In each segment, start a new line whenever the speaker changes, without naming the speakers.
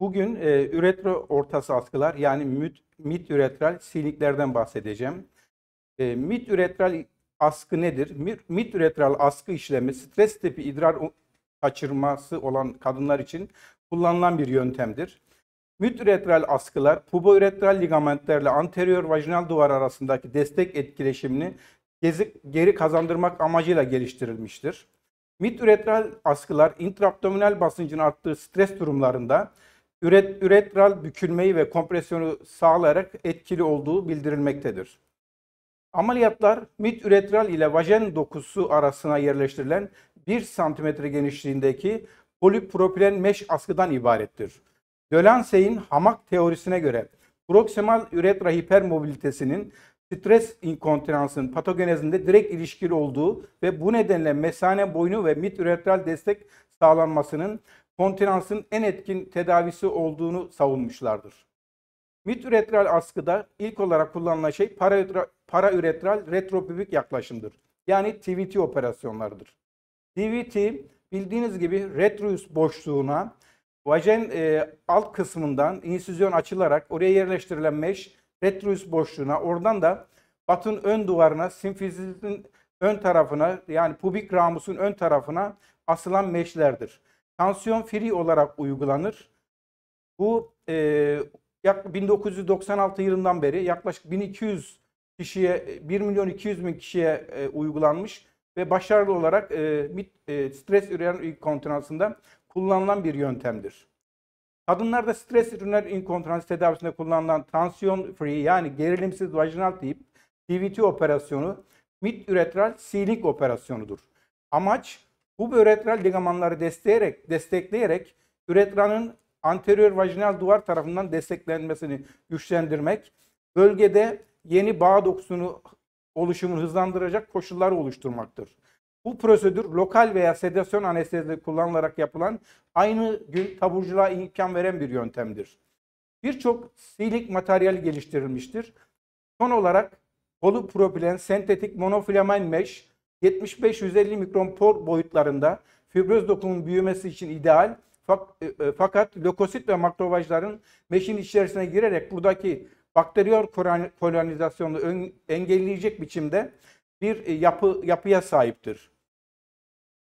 Bugün e, üretro ortası askılar yani mit, mit üretral siliklerden bahsedeceğim. E, mit üretral askı nedir? Mit, mit üretral askı işlemi stres tipi idrar kaçırması olan kadınlar için kullanılan bir yöntemdir. Mit üretral askılar puboüretral ligamentlerle anterior vajinal duvar arasındaki destek etkileşimini gezi, geri kazandırmak amacıyla geliştirilmiştir. Mit üretral askılar intraabdominal basıncın arttığı stres durumlarında üret, üretral bükülmeyi ve kompresyonu sağlayarak etkili olduğu bildirilmektedir. Ameliyatlar mit üretral ile vajen dokusu arasına yerleştirilen 1 cm genişliğindeki polipropilen meş askıdan ibarettir. Dölanse'in hamak teorisine göre proksimal üretra hipermobilitesinin stres inkontinansının patogenezinde direkt ilişkili olduğu ve bu nedenle mesane boynu ve mit üretral destek sağlanmasının kontinansın en etkin tedavisi olduğunu savunmuşlardır. Mitüretral askıda ilk olarak kullanılan şey paraüretral, paraüretral retropübik yaklaşımdır. Yani TVT operasyonlarıdır. TVT bildiğiniz gibi retroüs boşluğuna vajen e, alt kısmından insüzyon açılarak oraya yerleştirilen meş retroüs boşluğuna oradan da batın ön duvarına simfizitin ön tarafına yani pubik ramusun ön tarafına asılan meşlerdir tansiyon free olarak uygulanır. Bu e, yaklaşık 1996 yılından beri yaklaşık 1200 kişiye 1 milyon 200 bin kişiye e, uygulanmış ve başarılı olarak e, mit, e, stres üriner inkontineransında kullanılan bir yöntemdir. Kadınlarda stres üriner inkontinans tedavisinde kullanılan tansiyon free yani gerilimsiz vajinal tip DVT operasyonu mit üretral sealing operasyonudur. Amaç bu üretral ligamanları destekleyerek, destekleyerek üretranın anterior vajinal duvar tarafından desteklenmesini güçlendirmek, bölgede yeni bağ dokusunu oluşumunu hızlandıracak koşulları oluşturmaktır. Bu prosedür lokal veya sedasyon anestezide kullanılarak yapılan aynı gün taburculuğa imkan veren bir yöntemdir. Birçok silik materyal geliştirilmiştir. Son olarak polipropilen sentetik monofilamen mesh 75-150 mikron por boyutlarında fibroz dokunun büyümesi için ideal. E, e, fakat lökosit ve makrofajların meşin içerisine girerek buradaki bakteriyor kolonizasyonu engelleyecek biçimde bir e, yapı yapıya sahiptir.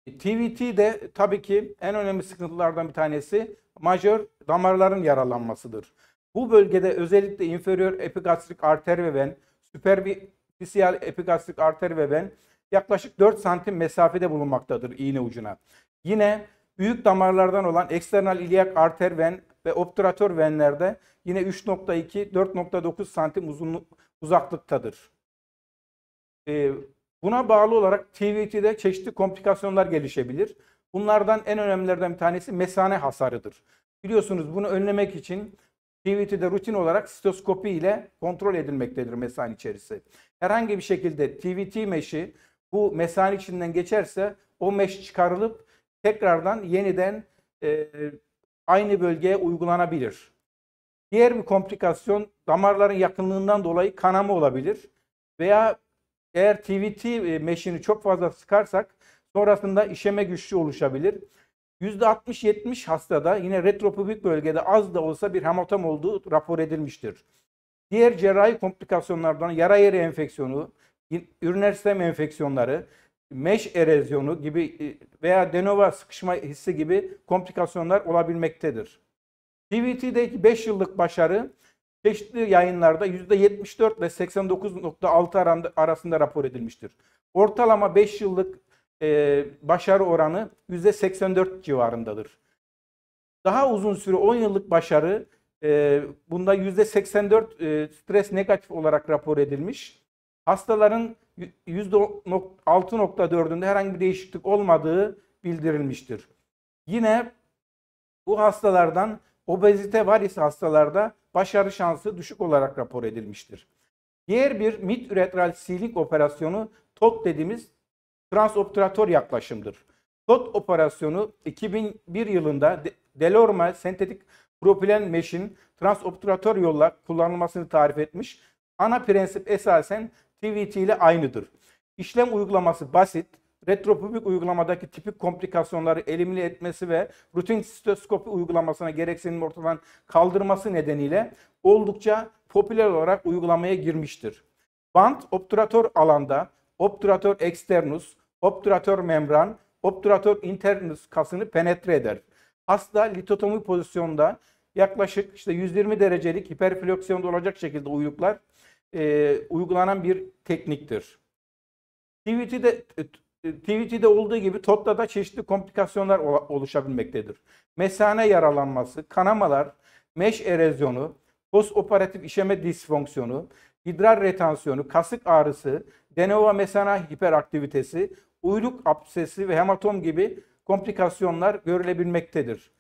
TVT de tabii ki en önemli sıkıntılardan bir tanesi majör damarların yaralanmasıdır. Bu bölgede özellikle inferior epigastrik arter ve ven, süperfisiyal epigastrik arter ve ven yaklaşık 4 santim mesafede bulunmaktadır iğne ucuna. Yine büyük damarlardan olan eksternal iliyak arter ven ve obturatör venlerde yine 3.2-4.9 santim uzunluk, uzaklıktadır. Ee, buna bağlı olarak TVT'de çeşitli komplikasyonlar gelişebilir. Bunlardan en önemlilerden bir tanesi mesane hasarıdır. Biliyorsunuz bunu önlemek için TVT'de rutin olarak sitoskopi ile kontrol edilmektedir mesane içerisi. Herhangi bir şekilde TVT meşi bu mesane içinden geçerse o meş çıkarılıp tekrardan yeniden e, aynı bölgeye uygulanabilir. Diğer bir komplikasyon damarların yakınlığından dolayı kanama olabilir. Veya eğer TVT e, meşini çok fazla sıkarsak sonrasında işeme güçlü oluşabilir. %60-70 hastada yine retropubik bölgede az da olsa bir hematom olduğu rapor edilmiştir. Diğer cerrahi komplikasyonlardan yara yeri enfeksiyonu, üriner sistem enfeksiyonları, meş erozyonu gibi e, veya denova sıkışma hissi gibi komplikasyonlar olabilmektedir. DVT'deki 5 yıllık başarı çeşitli yayınlarda %74 ile 89.6 arasında rapor edilmiştir. Ortalama 5 yıllık e, başarı oranı %84 civarındadır. Daha uzun süre 10 yıllık başarı e, bunda %84 e, stres negatif olarak rapor edilmiştir. Hastaların %6.4'ünde herhangi bir değişiklik olmadığı bildirilmiştir. Yine bu hastalardan obezite var ise hastalarda başarı şansı düşük olarak rapor edilmiştir. Diğer bir mit üretral silik operasyonu TOT dediğimiz transoptüratör yaklaşımdır. TOT operasyonu 2001 yılında Delorme sentetik propilen meşin transoptüratör yolla kullanılmasını tarif etmiş. Ana prensip esasen TVT ile aynıdır. İşlem uygulaması basit, retropubik uygulamadaki tipik komplikasyonları elimine etmesi ve rutin sitoskopi uygulamasına gereksinim ortadan kaldırması nedeniyle oldukça popüler olarak uygulamaya girmiştir. Bant obturatör alanda obturatör externus, obturatör membran, obturatör internus kasını penetre eder. Hasta litotomi pozisyonda yaklaşık işte 120 derecelik hiperfleksiyonda olacak şekilde uyuklar e, uygulanan bir tekniktir. TVT'de TVT'de e, olduğu gibi TOT'ta da çeşitli komplikasyonlar oluşabilmektedir. Mesane yaralanması, kanamalar, meş erozyonu, postoperatif işeme disfonksiyonu, idrar retansiyonu, kasık ağrısı, denova mesana hiperaktivitesi, uyluk absesi ve hematom gibi komplikasyonlar görülebilmektedir.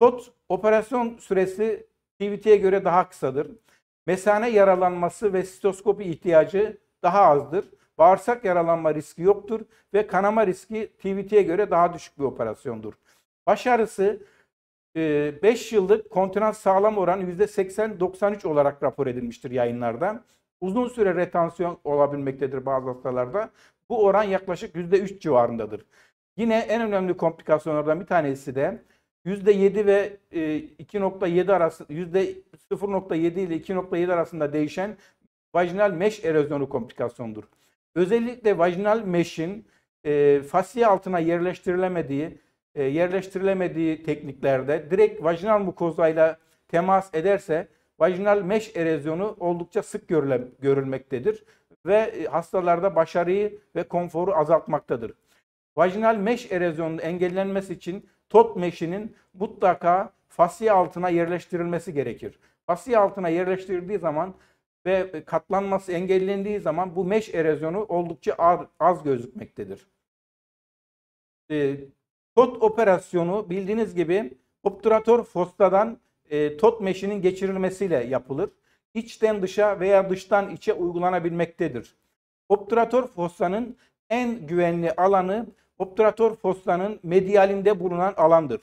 TOT operasyon süresi TVT'ye göre daha kısadır. Mesane yaralanması ve sitoskopi ihtiyacı daha azdır. Bağırsak yaralanma riski yoktur ve kanama riski TVT'ye göre daha düşük bir operasyondur. Başarısı 5 e, yıllık kontinans sağlam oran %80-93 olarak rapor edilmiştir yayınlarda. Uzun süre retansiyon olabilmektedir bazı hastalarda. Bu oran yaklaşık %3 civarındadır. Yine en önemli komplikasyonlardan bir tanesi de %7 ve 2.7 e, arası %0.7 ile 2.7 arasında değişen vajinal meş erozyonu komplikasyonudur. Özellikle vajinal meşin e, fasiye altına yerleştirilemediği e, yerleştirilemediği tekniklerde direkt vajinal mukozayla temas ederse vajinal meş erozyonu oldukça sık görüle, görülmektedir ve e, hastalarda başarıyı ve konforu azaltmaktadır. Vajinal meş erozyonunun engellenmesi için top meşinin mutlaka fasiye altına yerleştirilmesi gerekir. Fasiye altına yerleştirildiği zaman ve katlanması engellendiği zaman bu meş erozyonu oldukça az gözükmektedir. E, tot operasyonu bildiğiniz gibi obturatör fostadan e, tot meşinin geçirilmesiyle yapılır. İçten dışa veya dıştan içe uygulanabilmektedir. Obturatör fostanın en güvenli alanı Obturatör foslanın medialinde bulunan alandır.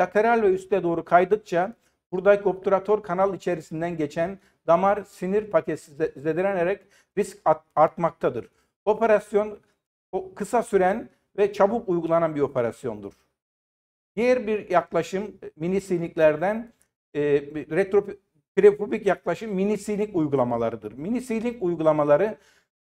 Lateral ve üste doğru kaydıkça buradaki obturatör kanal içerisinden geçen damar sinir paketi zedelenerek risk artmaktadır. Operasyon kısa süren ve çabuk uygulanan bir operasyondur. Diğer bir yaklaşım e, mini siniklerden e, retro prepubik yaklaşım mini sinik uygulamalarıdır. Mini sinik uygulamaları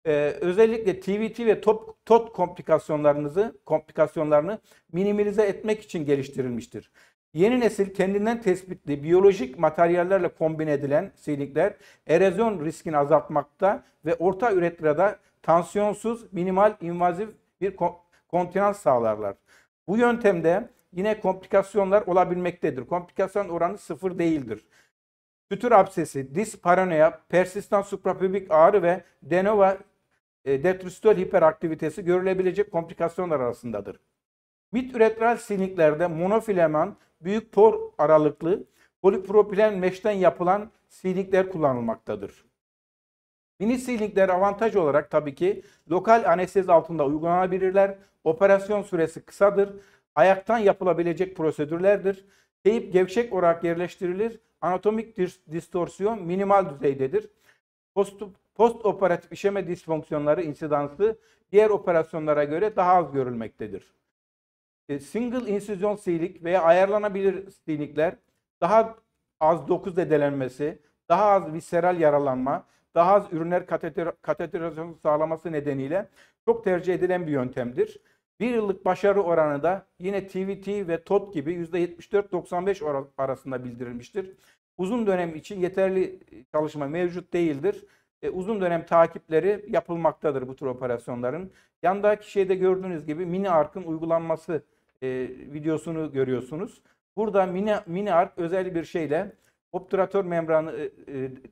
e, özellikle TVT ve top, TOT komplikasyonlarınızı komplikasyonlarını minimize etmek için geliştirilmiştir. Yeni nesil kendinden tespitli biyolojik materyallerle kombin edilen silikler erozyon riskini azaltmakta ve orta üretrada tansiyonsuz, minimal, invaziv bir kontinans sağlarlar. Bu yöntemde yine komplikasyonlar olabilmektedir. Komplikasyon oranı sıfır değildir. Sütür absesi, disparanoya, persistan suprapübik ağrı ve denova e, detristol hiperaktivitesi görülebilecek komplikasyonlar arasındadır. Mit üretral siniklerde monofilaman büyük por aralıklı polipropilen meşten yapılan silikler kullanılmaktadır. Mini silikler avantaj olarak tabii ki lokal anestez altında uygulanabilirler. Operasyon süresi kısadır. Ayaktan yapılabilecek prosedürlerdir. Teyip gevşek olarak yerleştirilir. Anatomik distorsiyon minimal düzeydedir. postop post operatif işeme disfonksiyonları insidansı diğer operasyonlara göre daha az görülmektedir. E, single insizyon silik veya ayarlanabilir silikler daha az dokuz dedelenmesi, daha az viseral yaralanma, daha az ürünler kateter, kateterizasyon sağlaması nedeniyle çok tercih edilen bir yöntemdir. Bir yıllık başarı oranı da yine TVT ve TOT gibi %74-95 arasında bildirilmiştir. Uzun dönem için yeterli çalışma mevcut değildir e, uzun dönem takipleri yapılmaktadır bu tür operasyonların. Yandaki şeyde gördüğünüz gibi mini arkın uygulanması e, videosunu görüyorsunuz. Burada mini, mini ark özel bir şeyle obturatör membranı e,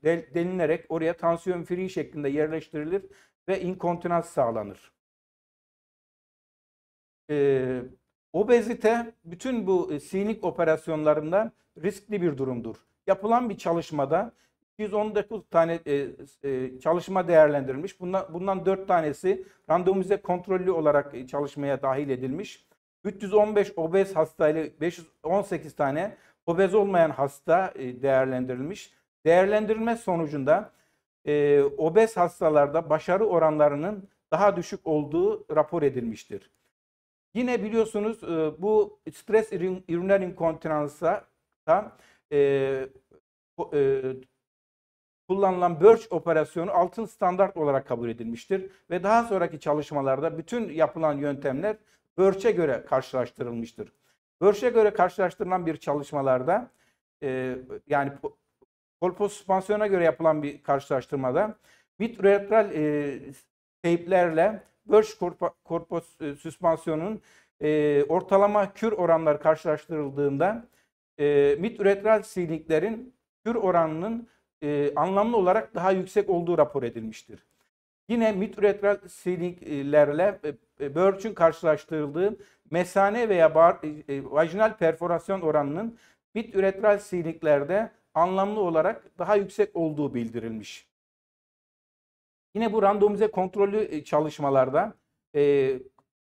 e, del, oraya tansiyon free şeklinde yerleştirilir ve inkontinans sağlanır. E, obezite bütün bu e, sinik operasyonlarında riskli bir durumdur. Yapılan bir çalışmada 219 tane e, e, çalışma değerlendirilmiş. Bundan, bundan 4 tanesi randomize kontrollü olarak e, çalışmaya dahil edilmiş. 315 obez hastayla 518 tane obez olmayan hasta e, değerlendirilmiş. Değerlendirilme sonucunda e, obez hastalarda başarı oranlarının daha düşük olduğu rapor edilmiştir. Yine biliyorsunuz e, bu stres üriner inkontinansa da e, e, kullanılan Birch operasyonu altın standart olarak kabul edilmiştir ve daha sonraki çalışmalarda bütün yapılan yöntemler Birch'e göre karşılaştırılmıştır. Birch'e göre karşılaştırılan bir çalışmalarda e, yani kolpoz süspansiyona göre yapılan bir karşılaştırmada mitroretral e, teyplerle Birch korpo, e, süspansiyonun e, ortalama kür oranları karşılaştırıldığında e, mitroretral siliklerin kür oranının e, anlamlı olarak daha yüksek olduğu rapor edilmiştir. Yine mitüretral siliklerle e, e Birch'ün karşılaştırıldığı mesane veya bar, e, e vajinal perforasyon oranının mitüretral siliklerde anlamlı olarak daha yüksek olduğu bildirilmiş. Yine bu randomize kontrollü e, çalışmalarda e,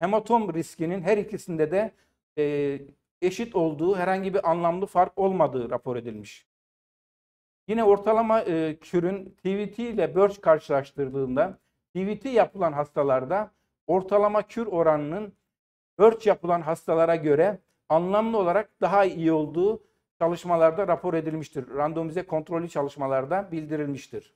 hematom riskinin her ikisinde de e, eşit olduğu herhangi bir anlamlı fark olmadığı rapor edilmiş. Yine ortalama e, kürün TVT ile BERÇ karşılaştırıldığında TVT yapılan hastalarda ortalama kür oranının BERÇ yapılan hastalara göre anlamlı olarak daha iyi olduğu çalışmalarda rapor edilmiştir. Randomize kontrollü çalışmalarda bildirilmiştir.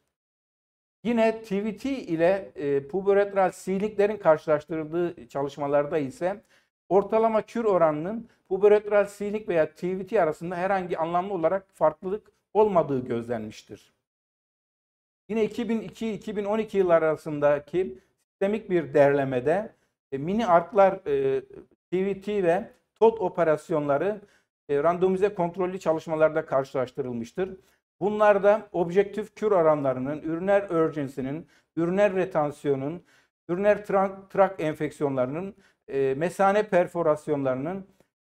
Yine TVT ile e, puberetral siliklerin karşılaştırıldığı çalışmalarda ise ortalama kür oranının puberetral silik veya TVT arasında herhangi anlamlı olarak farklılık olmadığı gözlenmiştir. Yine 2002-2012 yıllar arasındaki sistemik bir derlemede e, mini artlar, TVT e, ve TOT operasyonları e, randomize kontrollü çalışmalarda karşılaştırılmıştır. Bunlarda objektif kür oranlarının, üriner urgency'nin, üriner retansiyonun, üriner trak enfeksiyonlarının, e, mesane perforasyonlarının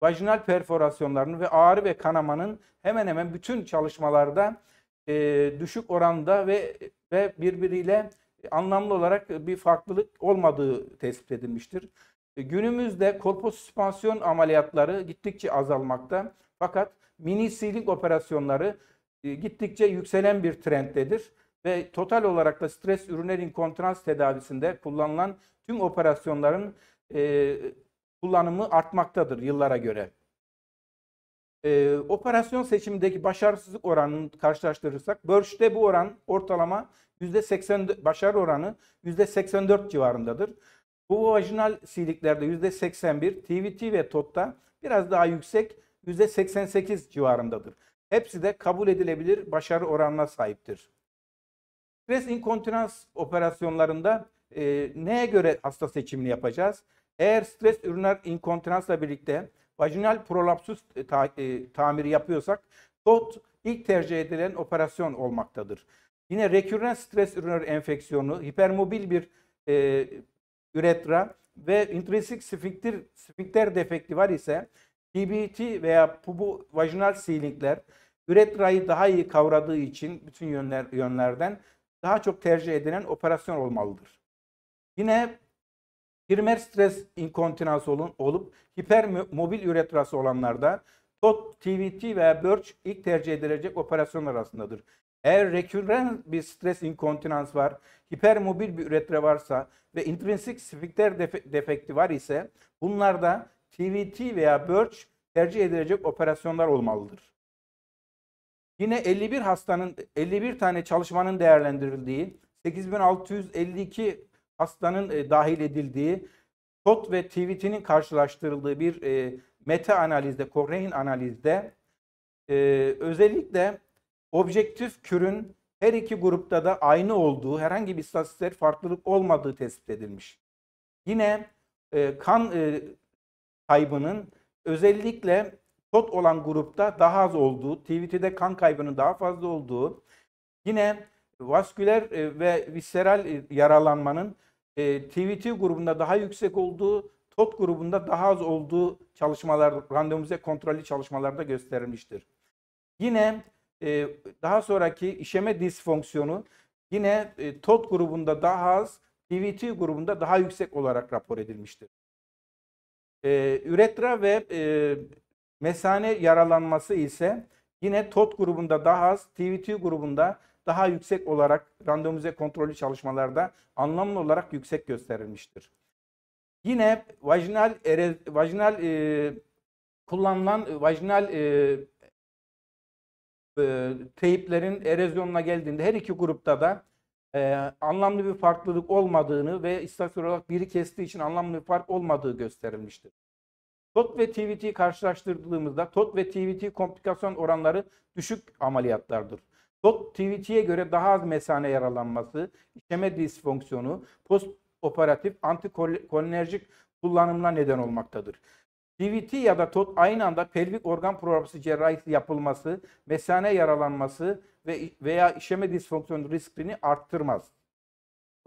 vajinal perforasyonlarının ve ağrı ve kanamanın hemen hemen bütün çalışmalarda e, düşük oranda ve ve birbiriyle anlamlı olarak bir farklılık olmadığı tespit edilmiştir. E, günümüzde korposüspansiyon ameliyatları gittikçe azalmakta fakat mini silik operasyonları e, gittikçe yükselen bir trenddedir ve total olarak da stres üriner inkontrans tedavisinde kullanılan tüm operasyonların e, kullanımı artmaktadır yıllara göre. Ee, operasyon seçimindeki başarısızlık oranını karşılaştırırsak Börç'te bu oran ortalama %80 başarı oranı %84 civarındadır. Bu vajinal siliklerde %81, TVT ve TOT'ta biraz daha yüksek %88 civarındadır. Hepsi de kabul edilebilir başarı oranına sahiptir. Stres inkontinans operasyonlarında e, neye göre hasta seçimini yapacağız? Eğer stres üriner inkontinansla birlikte vajinal prolapsus e, ta, e, tamiri yapıyorsak DOT ilk tercih edilen operasyon olmaktadır. Yine rekürren stres üriner enfeksiyonu, hipermobil bir e, üretra ve intrinsik sfinkter, sfinkter defekti var ise DBT veya pubu vajinal sealingler üretrayı daha iyi kavradığı için bütün yönler, yönlerden daha çok tercih edilen operasyon olmalıdır. Yine Primer stres inkontinansı olun, olup hipermobil üretrası olanlarda TOT, TVT veya BIRCH ilk tercih edilecek operasyonlar arasındadır. Eğer reküren bir stres inkontinans var, hipermobil bir üretre varsa ve intrinsik spikter def defekti var ise bunlarda TVT veya BIRCH tercih edilecek operasyonlar olmalıdır. Yine 51 hastanın 51 tane çalışmanın değerlendirildiği 8652 hastanın e, dahil edildiği tot ve TVT'nin karşılaştırıldığı bir e, meta analizde, Correin analizde e, özellikle objektif kürün her iki grupta da aynı olduğu, herhangi bir statistik farklılık olmadığı tespit edilmiş. Yine e, kan e, kaybının özellikle tot olan grupta daha az olduğu, TVT'de kan kaybının daha fazla olduğu, yine vasküler e, ve visceral e, yaralanmanın e, ee, TVT grubunda daha yüksek olduğu, TOT grubunda daha az olduğu çalışmalar, randomize kontrollü çalışmalarda gösterilmiştir. Yine e, daha sonraki işeme disfonksiyonu yine e, TOT grubunda daha az, TVT grubunda daha yüksek olarak rapor edilmiştir. E, üretra ve e, mesane yaralanması ise yine TOT grubunda daha az, TVT grubunda daha yüksek olarak randomize kontrollü çalışmalarda anlamlı olarak yüksek gösterilmiştir. Yine vajinal vajinal e, kullanılan vajinal e, e, teyiplerin erozyonuna geldiğinde her iki grupta da e, anlamlı bir farklılık olmadığını ve istatistik olarak biri kestiği için anlamlı bir fark olmadığı gösterilmiştir. TOT ve TVT karşılaştırdığımızda TOT ve TVT komplikasyon oranları düşük ameliyatlardır. Dot TVT'ye göre daha az mesane yaralanması, işleme disfonksiyonu, post operatif antikolinerjik kullanımına neden olmaktadır. DVT ya da TOT aynı anda pelvik organ prolapsı cerrahisi yapılması, mesane yaralanması ve veya işeme disfonksiyonu riskini arttırmaz.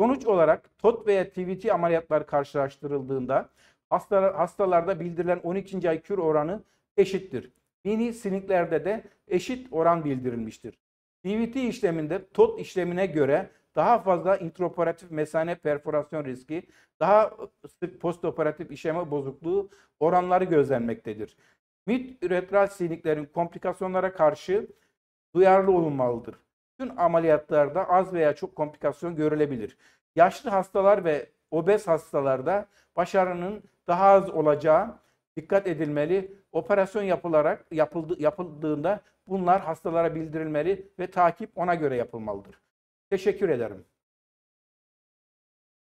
Sonuç olarak TOT veya TVT ameliyatları karşılaştırıldığında hastalar, hastalarda bildirilen 12. ay kür oranı eşittir. Mini siniklerde de eşit oran bildirilmiştir. DVT işleminde TOT işlemine göre daha fazla intraoperatif mesane perforasyon riski, daha sık postoperatif işeme bozukluğu oranları gözlenmektedir. MIT üretral siniklerin komplikasyonlara karşı duyarlı olunmalıdır. Tüm ameliyatlarda az veya çok komplikasyon görülebilir. Yaşlı hastalar ve obez hastalarda başarının daha az olacağı dikkat edilmeli. Operasyon yapılarak yapıldı, yapıldığında bunlar hastalara bildirilmeli ve takip ona göre yapılmalıdır. Teşekkür ederim.